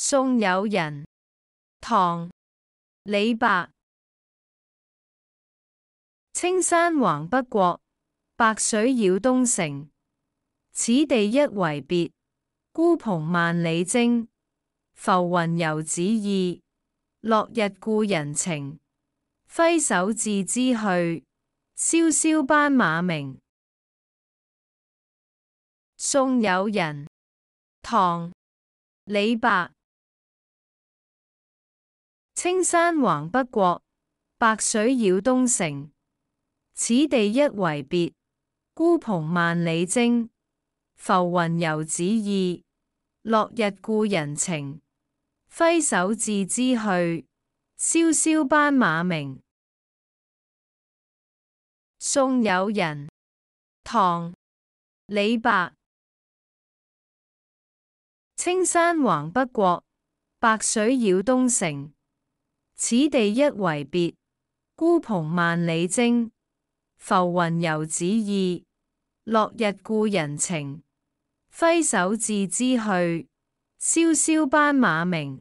送友人，唐·李白。青山横北国，白水绕东城。此地一为别，孤蓬万里征。浮云游子意，落日故人情。挥手自兹去，萧萧斑马鸣。送友人，唐·李白。青山横北郭，白水绕东城。此地一为别，孤蓬万里征。浮云游子意，落日故人情。挥手自兹去，萧萧斑马鸣。送友人，唐·李白。青山横北郭，白水绕东城。此地一为别，孤蓬万里征。浮云游子意，落日故人情。挥手自兹去，萧萧班马鸣。